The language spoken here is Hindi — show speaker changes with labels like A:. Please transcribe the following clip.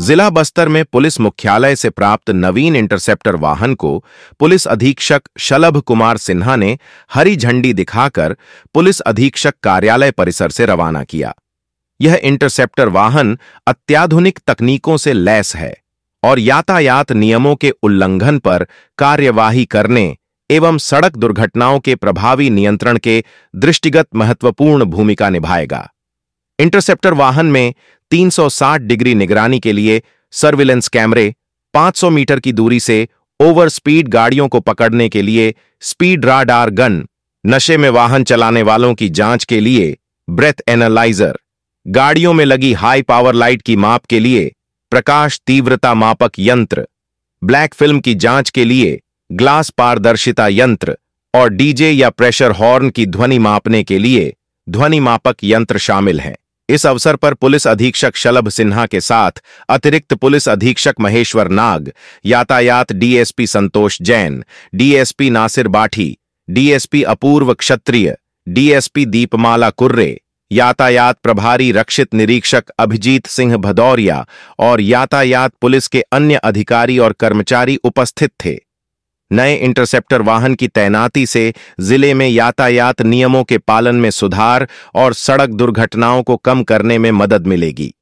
A: जिला बस्तर में पुलिस मुख्यालय से प्राप्त नवीन इंटरसेप्टर वाहन को पुलिस अधीक्षक शलभ कुमार सिन्हा ने हरी झंडी दिखाकर पुलिस अधीक्षक कार्यालय परिसर से रवाना किया यह इंटरसेप्टर वाहन अत्याधुनिक तकनीकों से लैस है और यातायात नियमों के उल्लंघन पर कार्यवाही करने एवं सड़क दुर्घटनाओं के प्रभावी नियंत्रण के दृष्टिगत महत्वपूर्ण भूमिका निभाएगा इंटरसेप्टर वाहन में 360 डिग्री निगरानी के लिए सर्विलेंस कैमरे 500 मीटर की दूरी से ओवर स्पीड गाड़ियों को पकड़ने के लिए स्पीड राडार गन नशे में वाहन चलाने वालों की जांच के लिए ब्रेथ एनालाइजर गाड़ियों में लगी हाई पावर लाइट की माप के लिए प्रकाश तीव्रता मापक यंत्र ब्लैक फिल्म की जांच के लिए ग्लास पारदर्शिता यंत्र और डीजे या प्रेशर हॉर्न की ध्वनि मापने के लिए ध्वनि मापक यंत्र शामिल हैं इस अवसर पर पुलिस अधीक्षक शलभ सिन्हा के साथ अतिरिक्त पुलिस अधीक्षक महेश्वर नाग यातायात DSP Santosh Jain DSP Nasir Bathi DSP Apurva Kshatriya DSP Deepmala Kurre यातायात प्रभारी रक्षित निरीक्षक अभिजीत सिंह भदौरिया और यातायात पुलिस के अन्य अधिकारी और कर्मचारी उपस्थित थे नए इंटरसेप्टर वाहन की तैनाती से जिले में यातायात नियमों के पालन में सुधार और सड़क दुर्घटनाओं को कम करने में मदद मिलेगी